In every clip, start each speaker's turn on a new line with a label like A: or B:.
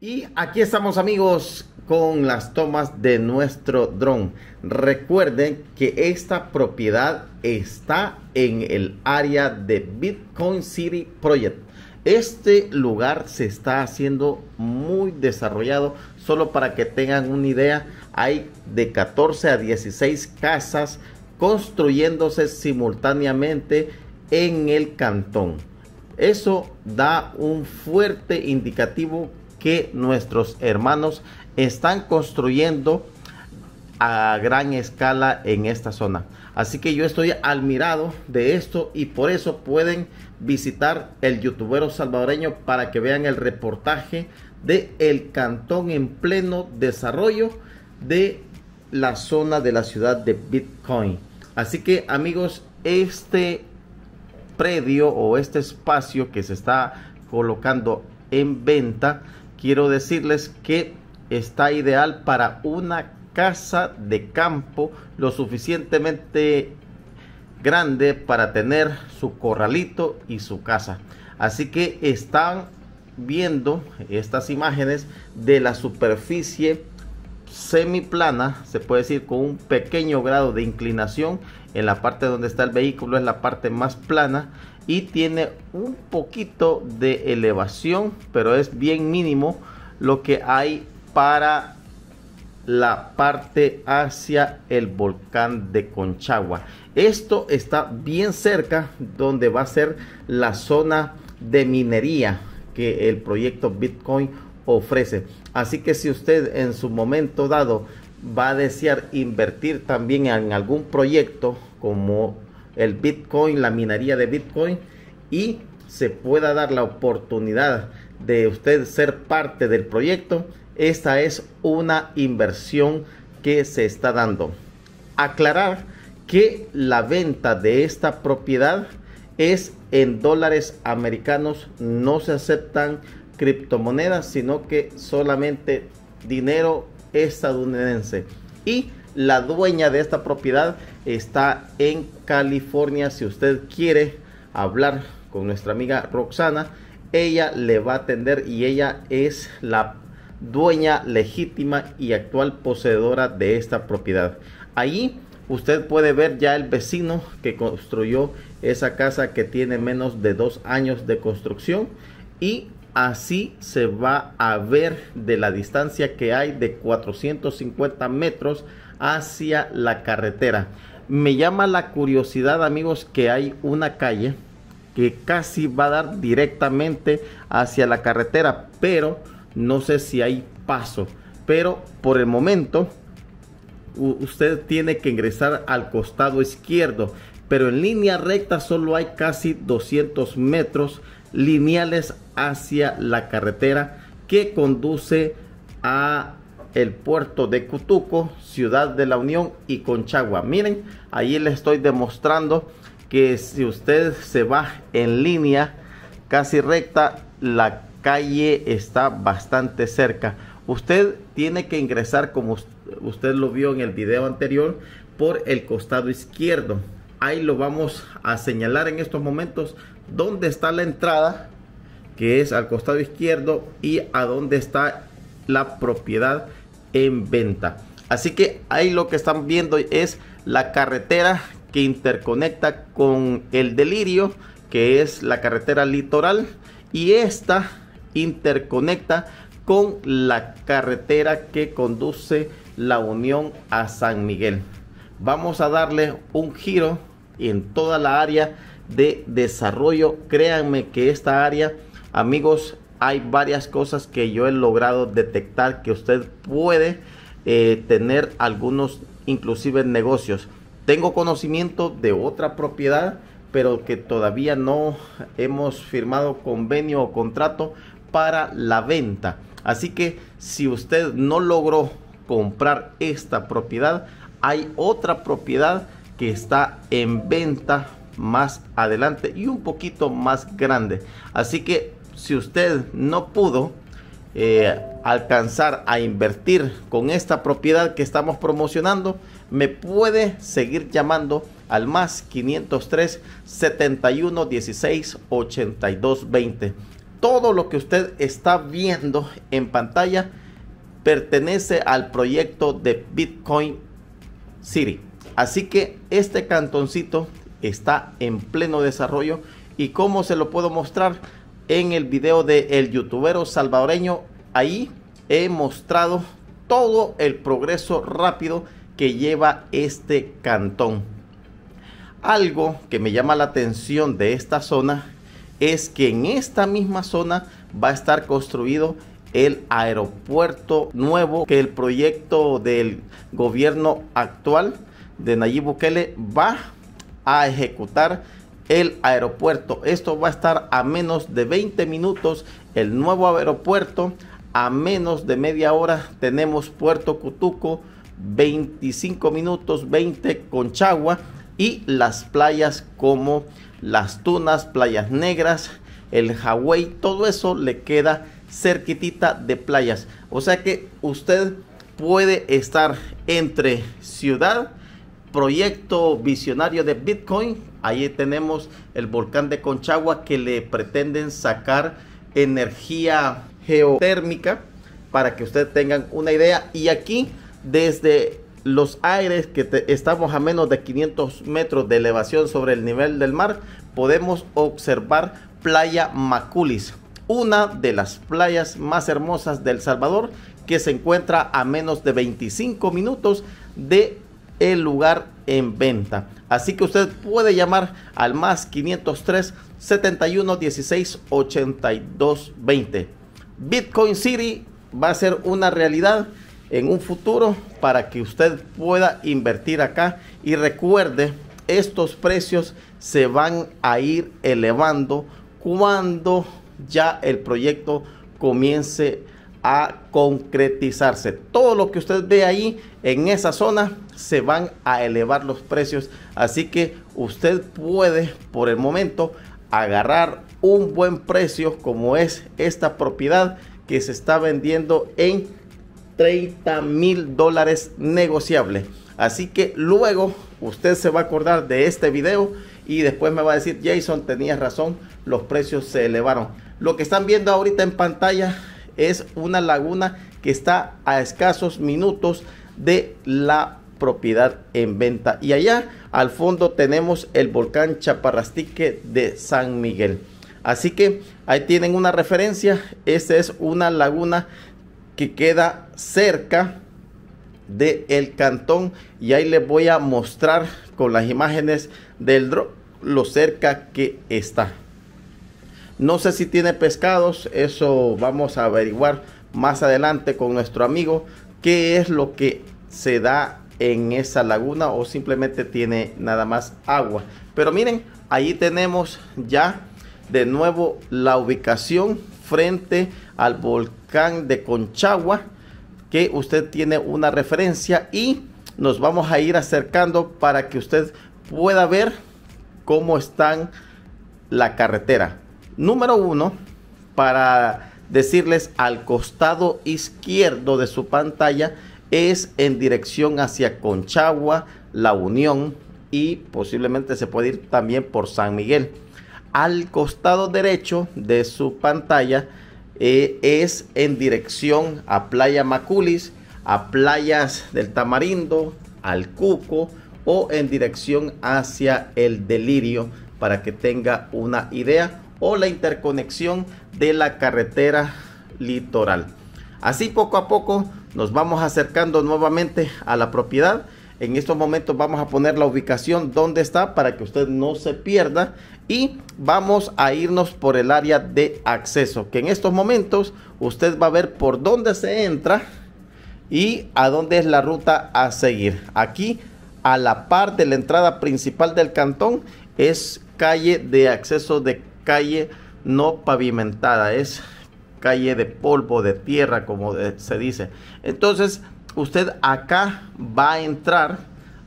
A: y aquí estamos amigos con las tomas de nuestro dron. Recuerden que esta propiedad está en el área de Bitcoin City Project. Este lugar se está haciendo muy desarrollado. Solo para que tengan una idea, hay de 14 a 16 casas construyéndose simultáneamente en el cantón. Eso da un fuerte indicativo que nuestros hermanos están construyendo a gran escala en esta zona. Así que yo estoy admirado de esto y por eso pueden visitar el youtubero salvadoreño para que vean el reportaje de el cantón en pleno desarrollo de la zona de la ciudad de Bitcoin. Así que amigos, este predio o este espacio que se está colocando en venta quiero decirles que está ideal para una casa de campo lo suficientemente grande para tener su corralito y su casa. Así que están viendo estas imágenes de la superficie semiplana, se puede decir con un pequeño grado de inclinación en la parte donde está el vehículo es la parte más plana y tiene un poquito de elevación, pero es bien mínimo lo que hay para la parte hacia el volcán de Conchagua. Esto está bien cerca donde va a ser la zona de minería que el proyecto Bitcoin ofrece. Así que si usted en su momento dado va a desear invertir también en algún proyecto como el Bitcoin, la minería de Bitcoin y se pueda dar la oportunidad de usted ser parte del proyecto, esta es una inversión que se está dando. Aclarar que la venta de esta propiedad es en dólares americanos, no se aceptan criptomonedas, sino que solamente dinero estadounidense. Y la dueña de esta propiedad está en California. Si usted quiere hablar con nuestra amiga Roxana, ella le va a atender y ella es la dueña legítima y actual poseedora de esta propiedad. Ahí usted puede ver ya el vecino que construyó esa casa que tiene menos de dos años de construcción y así se va a ver de la distancia que hay de 450 metros hacia la carretera. Me llama la curiosidad, amigos, que hay una calle que casi va a dar directamente hacia la carretera, pero no sé si hay paso. Pero por el momento, usted tiene que ingresar al costado izquierdo, pero en línea recta solo hay casi 200 metros lineales hacia la carretera que conduce a el puerto de Cutuco, Ciudad de la Unión y Conchagua. Miren, ahí les estoy demostrando que si usted se va en línea casi recta, la calle está bastante cerca. Usted tiene que ingresar como usted lo vio en el video anterior por el costado izquierdo. Ahí lo vamos a señalar en estos momentos dónde está la entrada que es al costado izquierdo y a dónde está la propiedad en venta. Así que ahí lo que están viendo es la carretera que interconecta con el delirio, que es la carretera litoral, y esta interconecta con la carretera que conduce la Unión a San Miguel. Vamos a darle un giro en toda la área de desarrollo. Créanme que esta área, amigos, hay varias cosas que yo he logrado detectar que usted puede eh, tener algunos inclusive negocios. Tengo conocimiento de otra propiedad, pero que todavía no hemos firmado convenio o contrato para la venta. Así que si usted no logró comprar esta propiedad, hay otra propiedad que está en venta más adelante y un poquito más grande. Así que si usted no pudo eh, alcanzar a invertir con esta propiedad que estamos promocionando, me puede seguir llamando al más 503 71 16 82 20. Todo lo que usted está viendo en pantalla pertenece al proyecto de Bitcoin City. Así que este cantoncito está en pleno desarrollo. ¿Y cómo se lo puedo mostrar? en el video del el youtubero salvadoreño. Ahí he mostrado todo el progreso rápido que lleva este cantón. Algo que me llama la atención de esta zona es que en esta misma zona va a estar construido el aeropuerto nuevo que el proyecto del gobierno actual de Nayib Bukele va a ejecutar el aeropuerto. Esto va a estar a menos de 20 minutos el nuevo aeropuerto. A menos de media hora tenemos Puerto Cutuco, 25 minutos, 20 Conchagua y las playas como las Tunas, Playas Negras, el Hawái, todo eso le queda cerquitita de playas. O sea que usted puede estar entre ciudad proyecto visionario de Bitcoin. Ahí tenemos el volcán de Conchagua que le pretenden sacar energía geotérmica para que ustedes tengan una idea. Y aquí desde los aires que estamos a menos de 500 metros de elevación sobre el nivel del mar, podemos observar Playa Maculis, una de las playas más hermosas del Salvador que se encuentra a menos de 25 minutos de el lugar en venta. Así que usted puede llamar al más 503 71 16 82 20. Bitcoin City va a ser una realidad en un futuro para que usted pueda invertir acá y recuerde estos precios se van a ir elevando cuando ya el proyecto comience a a concretizarse. Todo lo que usted ve ahí en esa zona se van a elevar los precios. Así que usted puede por el momento agarrar un buen precio como es esta propiedad que se está vendiendo en 30 mil dólares negociable. Así que luego usted se va a acordar de este video y después me va a decir Jason tenías razón, los precios se elevaron. Lo que están viendo ahorita en pantalla es una laguna que está a escasos minutos de la propiedad en venta. Y allá al fondo tenemos el volcán Chaparrastique de San Miguel. Así que ahí tienen una referencia. Esta es una laguna que queda cerca del cantón y ahí les voy a mostrar con las imágenes del drop lo cerca que está. No sé si tiene pescados, eso vamos a averiguar más adelante con nuestro amigo qué es lo que se da en esa laguna o simplemente tiene nada más agua. Pero miren, ahí tenemos ya de nuevo la ubicación frente al volcán de Conchagua que usted tiene una referencia y nos vamos a ir acercando para que usted pueda ver cómo están la carretera. Número uno, para decirles al costado izquierdo de su pantalla es en dirección hacia Conchagua, La Unión y posiblemente se puede ir también por San Miguel. Al costado derecho de su pantalla eh, es en dirección a Playa Maculis, a playas del Tamarindo, al Cuco o en dirección hacia el Delirio para que tenga una idea o la interconexión de la carretera litoral. Así poco a poco nos vamos acercando nuevamente a la propiedad. En estos momentos vamos a poner la ubicación donde está para que usted no se pierda y vamos a irnos por el área de acceso que en estos momentos usted va a ver por dónde se entra y a dónde es la ruta a seguir. Aquí a la parte, de la entrada principal del cantón es calle de acceso de calle no pavimentada, es calle de polvo, de tierra, como se dice. Entonces, usted acá va a entrar,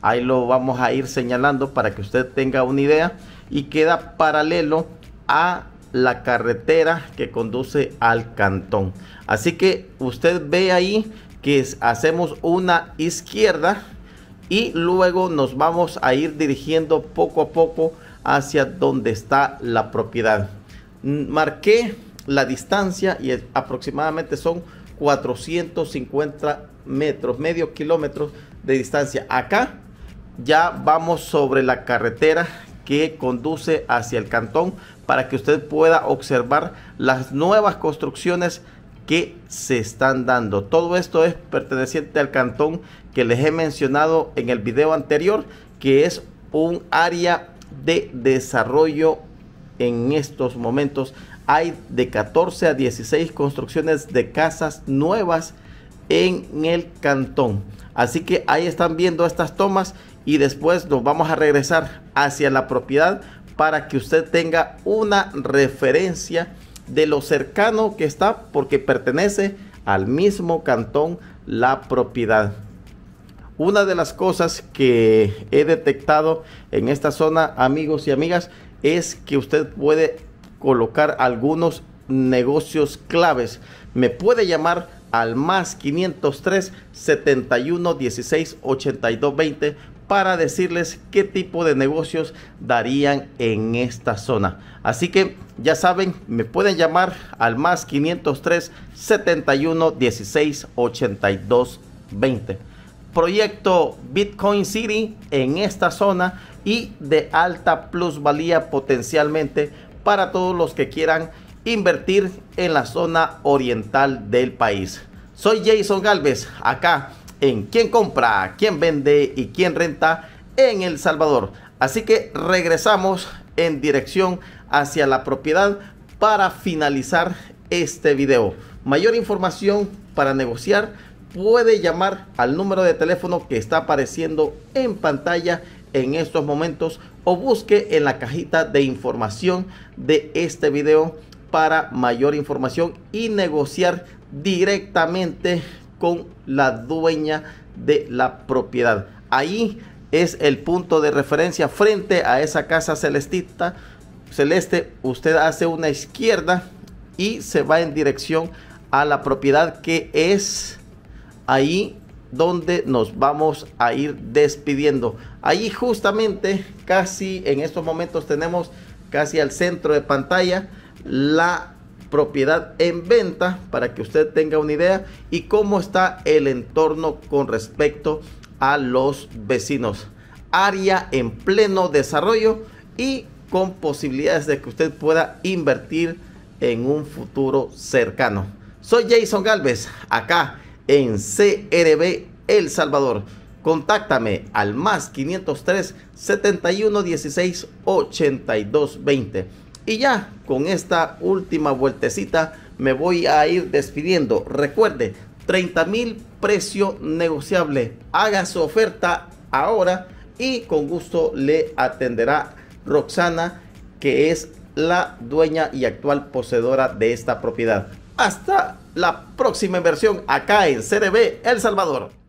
A: ahí lo vamos a ir señalando para que usted tenga una idea, y queda paralelo a la carretera que conduce al cantón. Así que usted ve ahí que hacemos una izquierda y luego nos vamos a ir dirigiendo poco a poco hacia donde está la propiedad. Marqué la distancia y aproximadamente son 450 metros, medio kilómetro de distancia. Acá ya vamos sobre la carretera que conduce hacia el cantón para que usted pueda observar las nuevas construcciones que se están dando. Todo esto es perteneciente al cantón que les he mencionado en el video anterior, que es un área de desarrollo en estos momentos. Hay de 14 a 16 construcciones de casas nuevas en el cantón. Así que ahí están viendo estas tomas y después nos vamos a regresar hacia la propiedad para que usted tenga una referencia de lo cercano que está porque pertenece al mismo cantón la propiedad. Una de las cosas que he detectado en esta zona, amigos y amigas, es que usted puede colocar algunos negocios claves. Me puede llamar al más 503 71 16 82 20 para decirles qué tipo de negocios darían en esta zona. Así que ya saben, me pueden llamar al más 503 71 16 82 20 proyecto Bitcoin City en esta zona y de alta plusvalía potencialmente para todos los que quieran invertir en la zona oriental del país. Soy Jason Galvez, acá en quién compra, quién vende y quién renta en El Salvador. Así que regresamos en dirección hacia la propiedad para finalizar este video. Mayor información para negociar puede llamar al número de teléfono que está apareciendo en pantalla en estos momentos o busque en la cajita de información de este video para mayor información y negociar directamente con la dueña de la propiedad. Ahí es el punto de referencia frente a esa casa celestita celeste. Usted hace una izquierda y se va en dirección a la propiedad que es ahí donde nos vamos a ir despidiendo. Ahí justamente, casi en estos momentos tenemos casi al centro de pantalla la propiedad en venta para que usted tenga una idea y cómo está el entorno con respecto a los vecinos. Área en pleno desarrollo y con posibilidades de que usted pueda invertir en un futuro cercano. Soy Jason Galvez, acá en CRB El Salvador. Contáctame al más 503 71 16 82 Y ya con esta última vueltecita me voy a ir despidiendo. Recuerde, 30 mil precio negociable. Haga su oferta ahora y con gusto le atenderá Roxana, que es la dueña y actual poseedora de esta propiedad. Hasta la próxima inversión acá en CDB El Salvador.